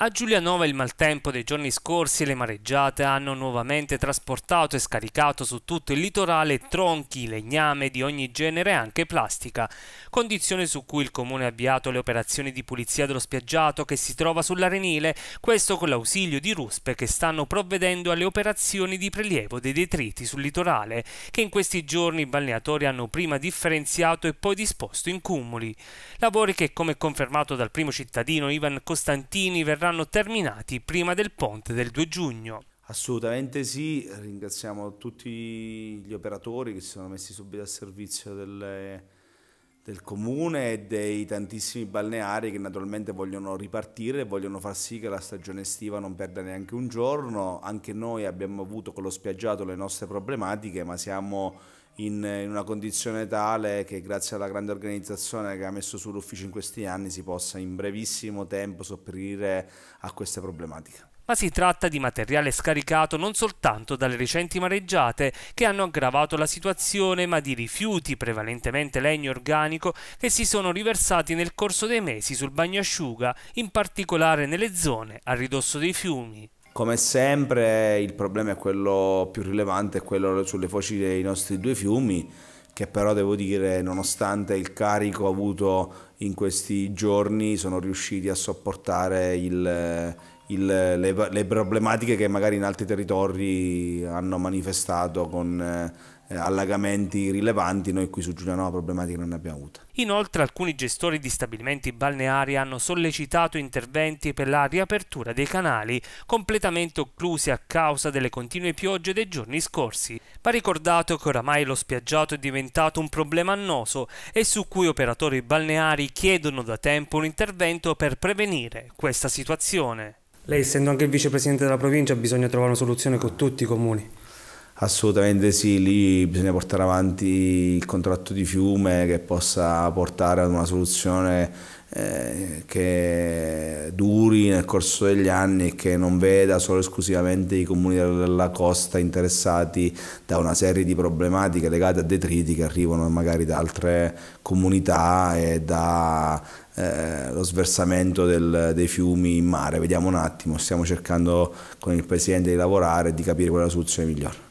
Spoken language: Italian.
A Giulianova il maltempo dei giorni scorsi e le mareggiate hanno nuovamente trasportato e scaricato su tutto il litorale tronchi, legname di ogni genere e anche plastica, condizione su cui il comune ha avviato le operazioni di pulizia dello spiaggiato che si trova sull'arenile, questo con l'ausilio di ruspe che stanno provvedendo alle operazioni di prelievo dei detriti sul litorale, che in questi giorni i balneatori hanno prima differenziato e poi disposto in cumuli. Lavori che, come confermato dal primo cittadino Ivan Costantini, verranno saranno terminati prima del ponte del 2 giugno. Assolutamente sì, ringraziamo tutti gli operatori che si sono messi subito a servizio delle del comune e dei tantissimi balneari che naturalmente vogliono ripartire, e vogliono far sì che la stagione estiva non perda neanche un giorno. Anche noi abbiamo avuto con lo spiaggiato le nostre problematiche, ma siamo in, una condizione tale che grazie alla grande organizzazione che ha messo su l'ufficio in questi anni si possa in brevissimo tempo sopperire a queste problematiche ma si tratta di materiale scaricato non soltanto dalle recenti mareggiate che hanno aggravato la situazione, ma di rifiuti, prevalentemente legno organico, che si sono riversati nel corso dei mesi sul bagnasciuga, in particolare nelle zone a ridosso dei fiumi. Come sempre il problema è quello più rilevante, è quello sulle foci dei nostri due fiumi, che però devo dire, nonostante il carico avuto in questi giorni, sono riusciti a sopportare il, il, le, le, problematiche che magari in altri territori hanno manifestato con eh, allagamenti rilevanti, noi qui su Giulianova problematiche non ne abbiamo avute. Inoltre alcuni gestori di stabilimenti balneari hanno sollecitato interventi per la riapertura dei canali, completamente occlusi a causa delle continue piogge dei giorni scorsi. Va ricordato che oramai lo spiaggiato è diventato un problema annoso e su cui operatori balneari chiedono da tempo un intervento per prevenire questa situazione. Lei essendo anche il vicepresidente della provincia bisogna trovare una soluzione con tutti i comuni. Assolutamente sì, lì bisogna portare avanti il contratto di fiume che possa portare ad una soluzione eh, che duri nel corso degli anni e che non veda solo e esclusivamente i comuni della costa interessati da una serie di problematiche legate a detriti che arrivano magari da altre comunità e dallo eh, sversamento del, dei fiumi in mare. Vediamo un attimo, stiamo cercando con il Presidente di lavorare e di capire qual è la soluzione migliore.